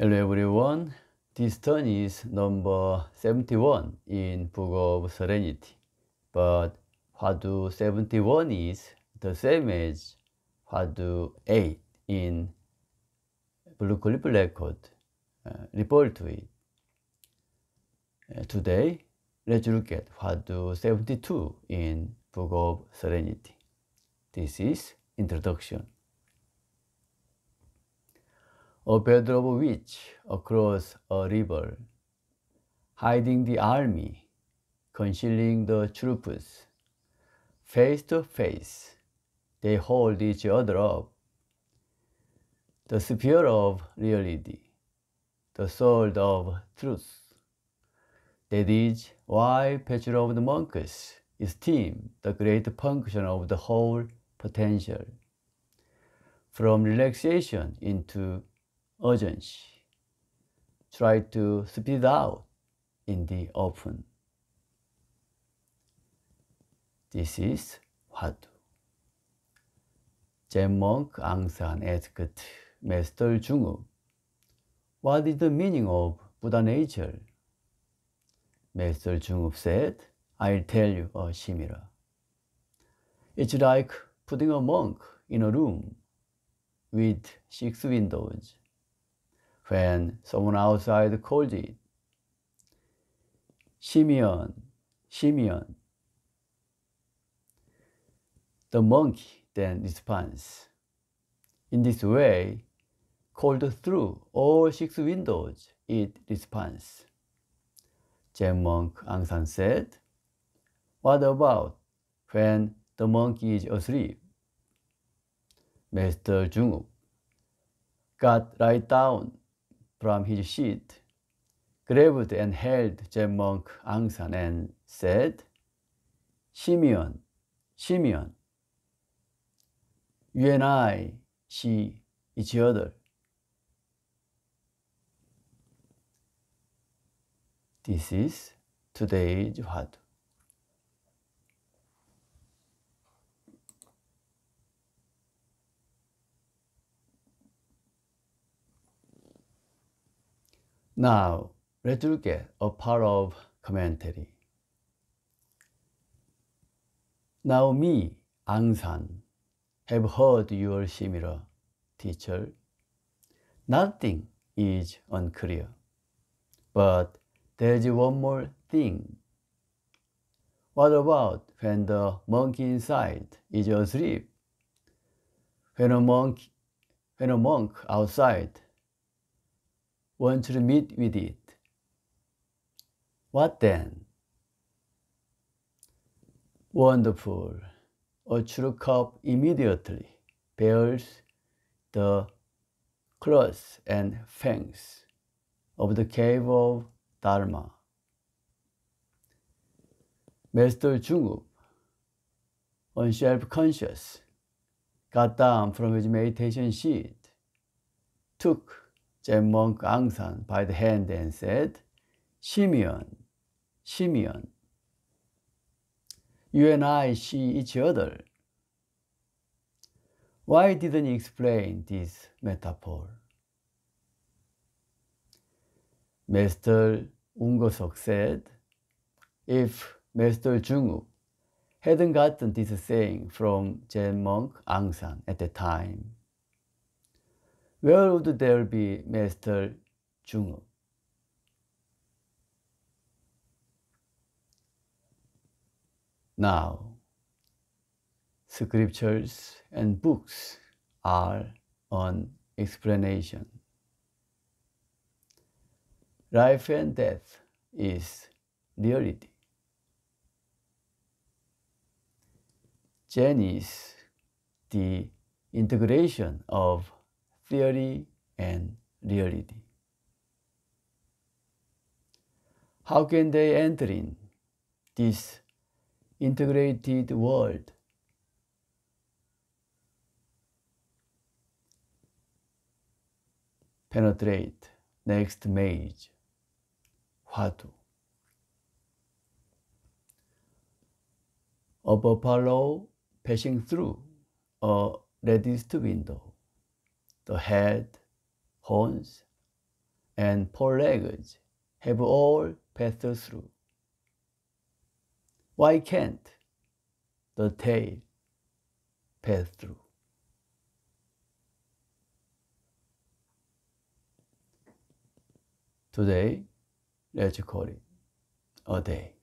Hello everyone. This turn is number 71 in Book of Serenity. But do 71 is the same as do 8 in Blue Clip Record. Uh, refer to it. Uh, today, let's look at do 72 in Book of Serenity. This is introduction a bed of witch across a river, hiding the army, concealing the troops. Face to face, they hold each other up. The sphere of reality, the sword of truth. That is why Patcher of the Monks esteem the great function of the whole potential. From relaxation into urgency. Try to speed out in the open. This is what. 제몽 앙산 에스크트 메스터 중우 What is the meaning of Buddha nature? Master Jungub said, I'll tell you, a s i m i l a r It's like putting a monk in a room with six windows. when someone outside called it. 시미언, 시미언. The monkey then responds. In this way, called through all six windows, it responds. j e m Monk Angsan said, What about when the monkey is asleep? Master Junguk got right down from his sheet, grabbed and held j a e k Monk Angsan and said, Simeon, Simeon, you and I see each other. This is today's Hadu. Now, let's look at a part of commentary. Now me, Angsan, have heard your similar teacher. Nothing is unclear. But there's one more thing. What about when the monkey inside is asleep? When a monk, when a monk outside want to meet with it. What then? Wonderful. A true cup immediately bears the cross and fangs of the cave of Dharma. Master Jungup, unself-conscious, got down from his meditation seat, took 제 monk Angsan by the hand and said, Simeon, Simeon, you and I see each other. Why didn't he explain this metaphor? Master Ungosok said, if Master Junguk hadn't gotten this saying from Zen monk Angsan at the time, Where would there be Master Jung Now, scriptures and books are an explanation. Life and death is reality. Jen is the integration of theory and reality. How can they enter in this integrated world? Penetrate next maze. What? Above Apollo passing through a reddish window the head, horns, and legs have all passed through. Why can't the tail pass through? Today, let's call it a day.